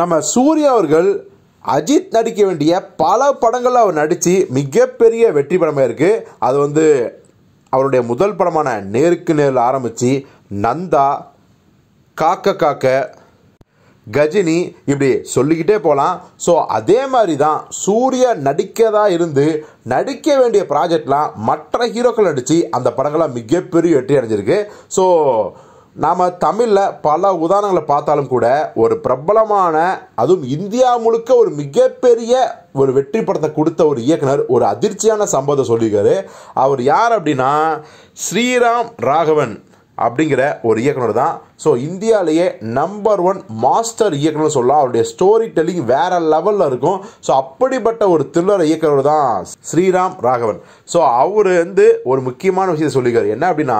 நம்ம சூர்யா அவர்கள் அஜித் நடிக்க வேண்டிய பல படங்கள் அவர் நடித்து மிகப்பெரிய வெற்றி படமாக இருக்குது அது வந்து அவருடைய முதல் படமான நேருக்கு நேரில் ஆரம்பித்து நந்தா காக்க காக்க கஜினி இப்படி சொல்லிக்கிட்டே போகலாம் ஸோ அதே மாதிரி தான் சூர்யா நடிக்கதா இருந்து நடிக்க வேண்டிய ப்ராஜெக்ட்லாம் மற்ற ஹீரோக்கள் நடித்து அந்த படங்கள்லாம் மிகப்பெரிய வெற்றி அடைஞ்சிருக்கு ஸோ நாம் தமிழில் பல உதாரணங்களை பார்த்தாலும் கூட ஒரு பிரபலமான அதுவும் இந்தியா முழுக்க ஒரு மிகப்பெரிய ஒரு வெற்றி படத்தை கொடுத்த ஒரு இயக்குனர் ஒரு அதிர்ச்சியான சம்பவத்தை சொல்லியிருக்காரு அவர் யார் அப்படின்னா ஸ்ரீராம் ராகவன் அப்படிங்கிற ஒரு இயக்குனர் தான் ஸோ இந்தியாவிலேயே நம்பர் ஒன் மாஸ்டர் இயக்குனர் சொல்லலாம் அவருடைய ஸ்டோரி டெல்லிங் வேற லெவலில் இருக்கும் ஸோ அப்படிப்பட்ட ஒரு த்ரில்லர் இயக்குனர் தான் ஸ்ரீராம் ராகவன் ஸோ அவர் வந்து ஒரு முக்கியமான விஷயத்தை சொல்லியிருக்காரு என்ன அப்படின்னா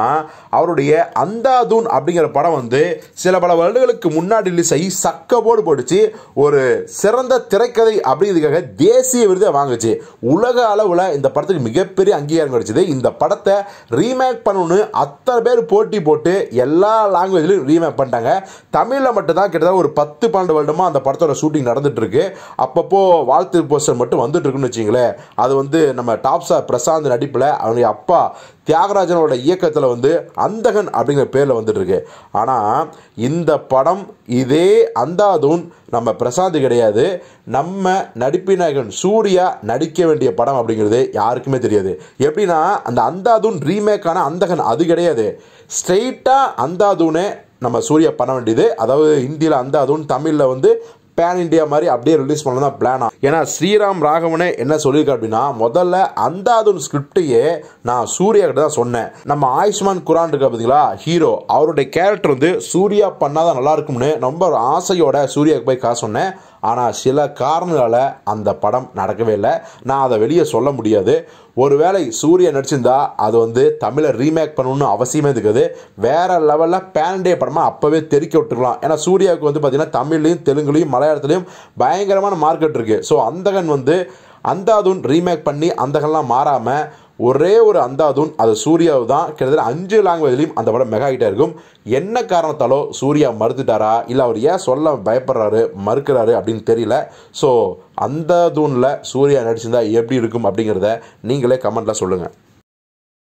அவருடைய அந்தாதூன் அப்படிங்கிற படம் வந்து சில பல வருடங்களுக்கு முன்னாடி ரிலீஸ் ஆகி சக்க போர்டு போட்டுச்சு ஒரு சிறந்த திரைக்கதை அப்படிங்கிறதுக்காக தேசிய விருதை வாங்குச்சு உலக அளவில் இந்த படத்துக்கு மிகப்பெரிய அங்கீகாரம் கிடைச்சிது இந்த படத்தை ரீமேக் பண்ணணும்னு அத்தனை பேர் போட்டி போட்டு எல்லா லாங்குவேஜ்லையும் ரீமேக் பண்ணிட்டாங்க தமிழில் மட்டும்தான் கிட்டத்தட்ட ஒரு பத்து பன்னெண்டு வருடமாக அந்த படத்தோட ஷூட்டிங் இருக்கு அப்பப்போ வாழ்த்து போஸ்டர் மட்டும் வந்துட்டு இருக்குன்னு வச்சிங்களேன் அது வந்து நம்ம டாப்ஸா பிரசாந்த் நடிப்பில் அவனுடைய அப்பா தியாகராஜனோட இயக்கத்தில் வந்து அந்தகன் அப்படிங்கிற பேரில் வந்துட்டுருக்கு ஆனால் இந்த படம் இதே அந்தாதுன் நம்ம பிரசாந்த் கிடையாது நம்ம நாயகன் சூர்யா நடிக்க வேண்டிய படம் அப்படிங்கிறது யாருக்குமே தெரியாது எப்படின்னா அந்த அந்தாதுன் ரீமேக்கான அந்தகன் அது கிடையாது ஸ்ட்ரெயிட்டாக அந்தாதுனே நம்ம சூர்யா பண்ண வேண்டியது அதாவது ஹிந்தியில் அந்த அதுவும் தமிழில் வந்து பேன் இண்டியா மாதிரி அப்படியே ரிலீஸ் பண்ண தான் பிளானா ஏன்னா ஸ்ரீராம் ராகவனே என்ன சொல்லியிருக்க அப்படின்னா முதல்ல அந்த அதன் ஸ்கிரிப்டையே நான் சூர்யா கிட்ட தான் சொன்னேன் நம்ம ஆயுஷ்மான் குரான் இருக்கா பார்த்தீங்களா ஹீரோ அவருடைய கேரக்டர் வந்து சூர்யா பண்ணாதான் நல்லா இருக்கும்னு ரொம்ப ஆசையோட சூர்யாவுக்கு போய் காசு சொன்னேன் ஆனால் சில காரணங்களால் அந்த படம் நடக்கவே இல்லை நான் அதை வெளியே சொல்ல முடியாது ஒருவேளை சூர்யா நடிச்சிருந்தா அது வந்து தமிழை ரீமேக் பண்ணணும்னு அவசியமே இருக்குது வேறு லெவலில் பேனண்டே படமாக அப்போவே தெரிக்க விட்டுருக்கலாம் ஏன்னா சூர்யாவுக்கு வந்து பார்த்திங்கன்னா தமிழ்லையும் தெலுங்குலையும் மலையாளத்துலையும் பயங்கரமான மார்க்கெட் இருக்குது ஸோ அந்தகன் வந்து அந்தாதுன் ரீமேக் பண்ணி அந்தகன்லாம் மாறாமல் ஒரே ஒரு அந்தாதுன் அது சூர்யாவு தான் கிட்டத்தட்ட அஞ்சு லாங்குவேஜ்லையும் அந்த படம் மெகா ஹிட்டாக இருக்கும் என்ன காரணத்தாலோ சூர்யா மறுத்துட்டாரா இல்லை அவர் ஏன் சொல்ல பயப்படுறாரு மறுக்கிறாரு அப்படின்னு தெரியல ஸோ அந்த தூனில் சூர்யா நடிச்சிருந்தா எப்படி இருக்கும் அப்படிங்கிறத நீங்களே கமெண்ட்டில் சொல்லுங்கள்